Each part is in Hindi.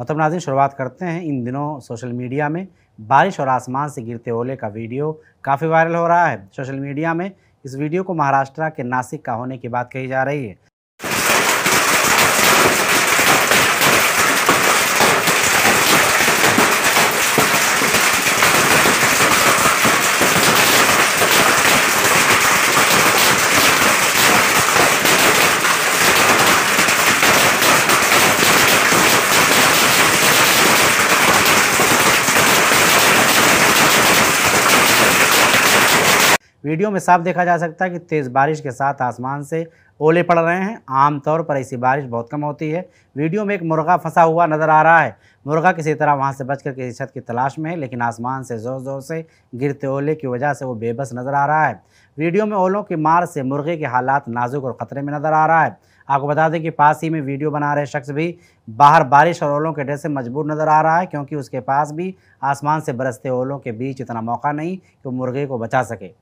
मतलब नाजिन शुरुआत करते हैं इन दिनों सोशल मीडिया में बारिश और आसमान से गिरते ओले का वीडियो काफ़ी वायरल हो रहा है सोशल मीडिया में इस वीडियो को महाराष्ट्र के नासिक का होने की बात कही जा रही है वीडियो में साफ देखा जा सकता है कि तेज़ बारिश के साथ आसमान से ओले पड़ रहे हैं आमतौर पर ऐसी बारिश बहुत कम होती है वीडियो में एक मुर्गा फंसा हुआ नज़र आ रहा है मुर्गा किसी तरह वहाँ से बचकर किसी छत की तलाश में है लेकिन आसमान से ज़ोर ज़ोर से गिरते ओले की वजह से वो बेबस नज़र आ रहा है वीडियो में ओलों की मार से मुर्गे के हालात नाजुक और ख़तरे में नज़र आ रहा है आपको बता दें कि पास ही में वीडियो बना रहे शख्स भी बाहर बारिश और ओलों के डर से मजबूर नज़र आ रहा है क्योंकि उसके पास भी आसमान से बरसते ओलों के बीच इतना मौका नहीं कि मुर्गे को बचा सके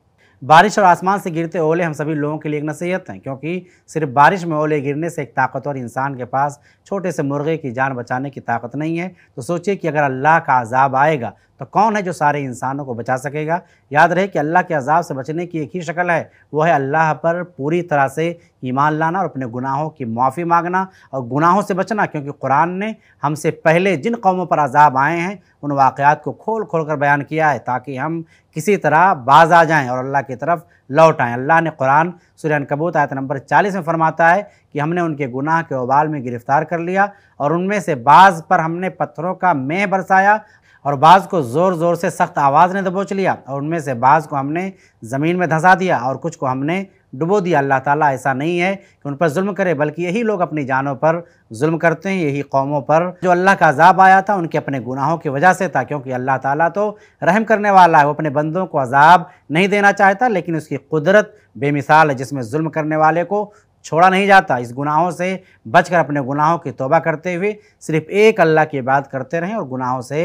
बारिश और आसमान से गिरते ओले हम सभी लोगों के लिए एक नसीहत हैं क्योंकि सिर्फ बारिश में ओले गिरने से एक ताकतवर इंसान के पास छोटे से मुर्गे की जान बचाने की ताकत नहीं है तो सोचिए कि अगर अल्लाह का अजाब आएगा तो कौन है जो सारे इंसानों को बचा सकेगा याद रहे कि अल्लाह के अजाब से बचने की एक ही शक्ल है वो है अल्लाह पर पूरी तरह से ईमान लाना और अपने गुनाहों की माफ़ी मांगना और गुनाहों से बचना क्योंकि कुरान ने हमसे पहले जिन कौमों पर अजाब आए हैं उन वाक़ात को खोल खोल कर बयान किया है ताकि हम किसी तरह बाज आ जाएँ और अल्लाह की तरफ लौट आएँ अल्लाह ने कुरान सुरन कबूत आयत नंबर 40 में फरमाता है कि हमने उनके गुनाह के उबाल में गिरफ़्तार कर लिया और उनमें से बाज़ पर हमने पत्थरों का मेह बरसाया और बाज़ को ज़ोर ज़ोर से सख्त आवाज़ ने दबोच लिया और उनमें से बाज़ को हमने ज़मीन में धंसा दिया और कुछ को हमने डुबो दिया अल्लाह ताला ऐसा नहीं है कि उन पर जुल्म करे बल्कि यही लोग अपनी जानों पर जुल्म करते हैं यही कौमों पर जो अल्लाह का अजाब आया था उनके अपने गुनाहों की वजह से था क्योंकि अल्लाह ताला तो रहम करने वाला है वो अपने बंदों को अजाब नहीं देना चाहता लेकिन उसकी कुदरत बेमिसाल है जिसमें जुल्म करने वाले को छोड़ा नहीं जाता इस गुनाहों से बचकर अपने गुनाहों की तोबा करते हुए सिर्फ एक अल्लाह की बात करते रहें और गुनाहों से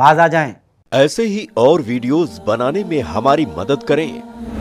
बाज आ जाएं। ऐसे ही और वीडियोस बनाने में हमारी मदद करें